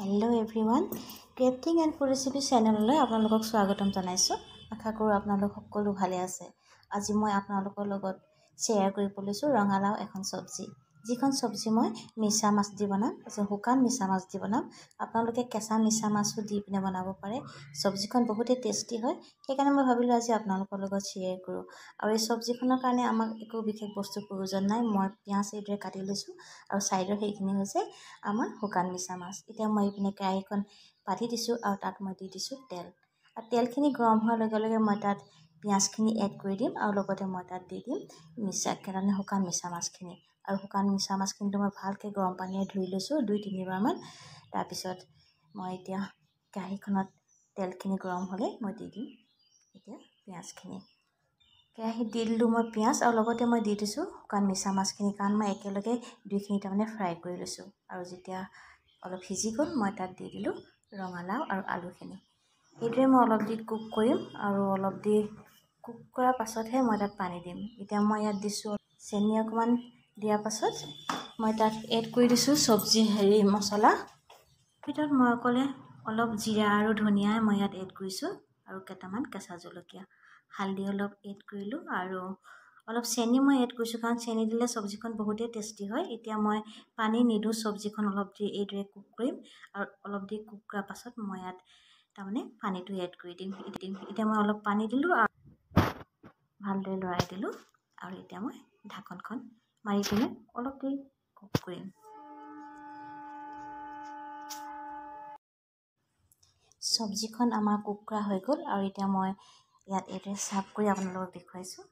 hello' everyone crafting and food recipe চেনেললৈ আপোনালোকক স্বাগতম জনাইছোঁ আশা কৰোঁ আপোনালোক সকলো ভালে আছে আজি মই আপোনালোকৰ লগত শ্বেয়াৰ কৰিবলৈছোঁ ৰঙালাও এখন চব্জি যিখন চব্জি মই মিছা মাছ দি বনাম শুকান মিছা মাছ দি বনাম আপোনালোকে কেঁচা মিছা মাছো দি পিনে বনাব পাৰে চব্জিখন বহুতেই টেষ্টি হয় সেইকাৰণে মই ভাবিলোঁ আজি আপোনালোকৰ লগত শ্বেয়াৰ কৰোঁ আৰু এই চব্জিখনৰ কাৰণে আমাক একো বিশেষ বস্তু প্ৰয়োজন নাই মই পিঁয়াজ এইদৰে কাটি লৈছোঁ আৰু ছাইডৰ সেইখিনি হৈছে আমাৰ শুকান মিছা মাছ এতিয়া মই এইপিনে কেৰাহীখন পাতি দিছোঁ আৰু তাত মই দি দিছোঁ তেল আৰু তেলখিনি গৰম হোৱাৰ লগে লগে মই তাত পিঁয়াজখিনি এড কৰি দিম আৰু লগতে মই তাত দি দিম মিছা কেইটামানে শুকান মিছা মাছখিনি আৰু শুকান মিছা মাছখিনিতো মই ভালকৈ গৰম পানীৰে ধুই লৈছোঁ দুই তিনিবাৰমান তাৰপিছত মই এতিয়া কেৰাহীখনত তেলখিনি গৰম হ'লে মই দি দিম এতিয়া পিঁয়াজখিনি কেৰাহীত দি দিলোঁ মই পিঁয়াজ আৰু লগতে মই দি দিছোঁ শুকান মিছা মাছখিনি কাৰণ মই একেলগে দুইখিনি তাৰমানে ফ্ৰাই কৰি লৈছোঁ আৰু যেতিয়া অলপ সিজি গ'ল মই তাত দি দিলোঁ ৰঙালাও আৰু আলুখিনি এইদৰে মই অলপ দি কুক কৰিম আৰু অলপ দি কুক কৰাৰ পাছতহে মই তাত পানী দিম এতিয়া মই ইয়াত দিছোঁ চেনি অকণমান দিয়াৰ পাছত মই তাত এড কৰি দিছোঁ চব্জি হেৰি মছলা ভিতৰত মই অকলে অলপ জিৰা আৰু ধনিয়াই মই ইয়াত এড কৰিছোঁ আৰু কেইটামান কেঁচা জলকীয়া হালধি অলপ এড কৰিলোঁ আৰু অলপ চেনি মই এড কৰিছোঁ কাৰণ চেনি দিলে চব্জিখন বহুতেই টেষ্টি হয় এতিয়া মই পানী নিদিওঁ চব্জিখন অলপ দেৰি এইদৰে কুক কৰিম আৰু অলপ দেৰি কুক কৰাৰ পাছত মই ইয়াত তাৰমানে পানীটো এড কৰি দিম এতিয়া মই অলপ পানী দিলোঁ আৰু ভালদৰে লৰাই দিলোঁ আৰু এতিয়া মই ঢাকনখন মাৰি পিনে অলপ দেৰি কুক কৰিম চব্জিখন আমাৰ কুক কৰা হৈ গ'ল আৰু এতিয়া মই ইয়াত এইটোৱে চাফ কৰি আপোনালোকক দেখুৱাইছোঁ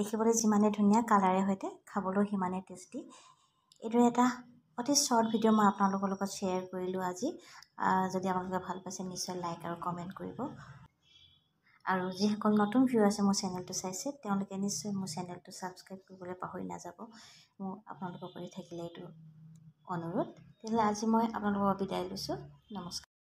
দেখিবলৈ যিমানে ধুনীয়া কালাৰে সৈতে খাবলৈও সিমানে টেষ্টি এইটো এটা অতি শ্বৰ্ট ভিডিঅ' মই আপোনালোকৰ লগত শ্বেয়াৰ কৰিলোঁ আজি যদি আপোনালোকে ভাল পাইছে নিশ্চয় লাইক আৰু কমেণ্ট কৰিব আৰু যিসকল নতুন ভিউ আছে মোৰ চেনেলটো চাইছে তেওঁলোকে নিশ্চয় মোৰ চেনেলটো ছাবস্ক্ৰাইব কৰিবলৈ পাহৰি নাযাব মোৰ আপোনালোকৰ কৰি থাকিলে এইটো অনুৰোধ তেতিয়াহ'লে আজি মই আপোনালোকৰ বিদায় লৈছোঁ নমস্কাৰ